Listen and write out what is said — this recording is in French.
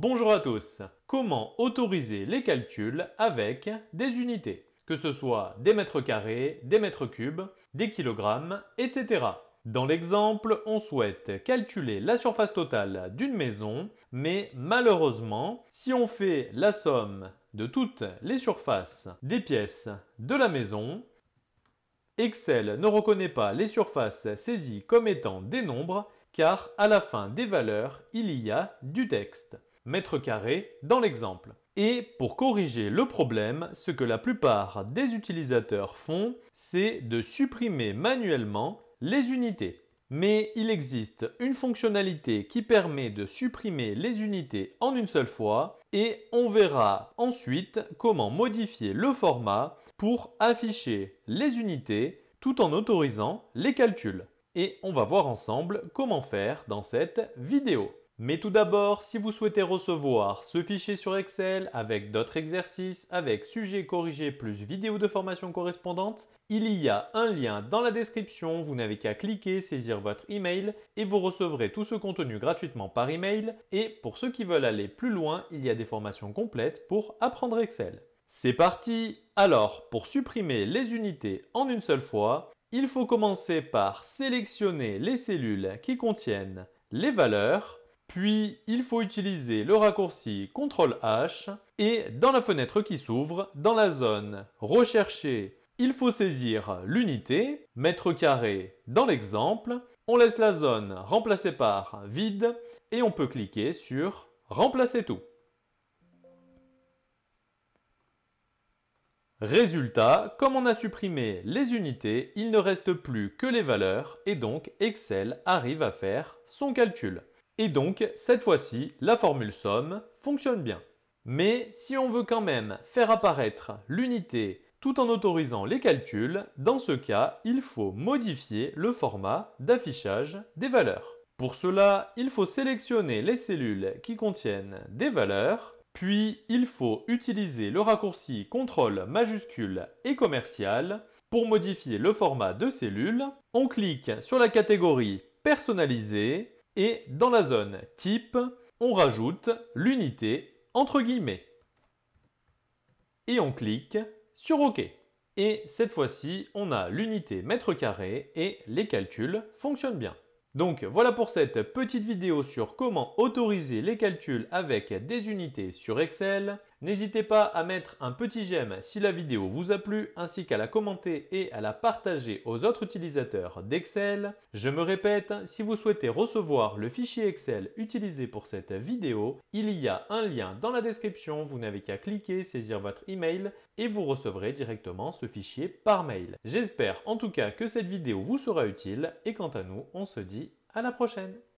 Bonjour à tous. Comment autoriser les calculs avec des unités Que ce soit des mètres carrés, des mètres cubes, des kilogrammes, etc. Dans l'exemple, on souhaite calculer la surface totale d'une maison, mais malheureusement, si on fait la somme de toutes les surfaces des pièces de la maison, Excel ne reconnaît pas les surfaces saisies comme étant des nombres, car à la fin des valeurs, il y a du texte mètres carrés dans l'exemple. Et pour corriger le problème, ce que la plupart des utilisateurs font, c'est de supprimer manuellement les unités. Mais il existe une fonctionnalité qui permet de supprimer les unités en une seule fois et on verra ensuite comment modifier le format pour afficher les unités tout en autorisant les calculs. Et on va voir ensemble comment faire dans cette vidéo. Mais tout d'abord, si vous souhaitez recevoir ce fichier sur Excel avec d'autres exercices, avec sujets corrigés plus vidéos de formation correspondante, il y a un lien dans la description, vous n'avez qu'à cliquer, saisir votre email et vous recevrez tout ce contenu gratuitement par email. Et pour ceux qui veulent aller plus loin, il y a des formations complètes pour apprendre Excel. C'est parti Alors, pour supprimer les unités en une seule fois, il faut commencer par sélectionner les cellules qui contiennent les valeurs, puis, il faut utiliser le raccourci CTRL-H et dans la fenêtre qui s'ouvre, dans la zone Rechercher, il faut saisir l'unité, mètre carré dans l'exemple, on laisse la zone remplacée par vide et on peut cliquer sur Remplacer tout. Résultat, comme on a supprimé les unités, il ne reste plus que les valeurs et donc Excel arrive à faire son calcul. Et donc, cette fois-ci, la formule somme fonctionne bien. Mais si on veut quand même faire apparaître l'unité tout en autorisant les calculs, dans ce cas, il faut modifier le format d'affichage des valeurs. Pour cela, il faut sélectionner les cellules qui contiennent des valeurs, puis il faut utiliser le raccourci CTRL majuscule et commercial pour modifier le format de cellule. On clique sur la catégorie Personnaliser » et dans la zone type, on rajoute l'unité entre guillemets. Et on clique sur OK. Et cette fois-ci, on a l'unité mètre carré et les calculs fonctionnent bien. Donc voilà pour cette petite vidéo sur comment autoriser les calculs avec des unités sur Excel. N'hésitez pas à mettre un petit j'aime si la vidéo vous a plu, ainsi qu'à la commenter et à la partager aux autres utilisateurs d'Excel. Je me répète, si vous souhaitez recevoir le fichier Excel utilisé pour cette vidéo, il y a un lien dans la description, vous n'avez qu'à cliquer, saisir votre email et vous recevrez directement ce fichier par mail. J'espère en tout cas que cette vidéo vous sera utile et quant à nous, on se dit à la prochaine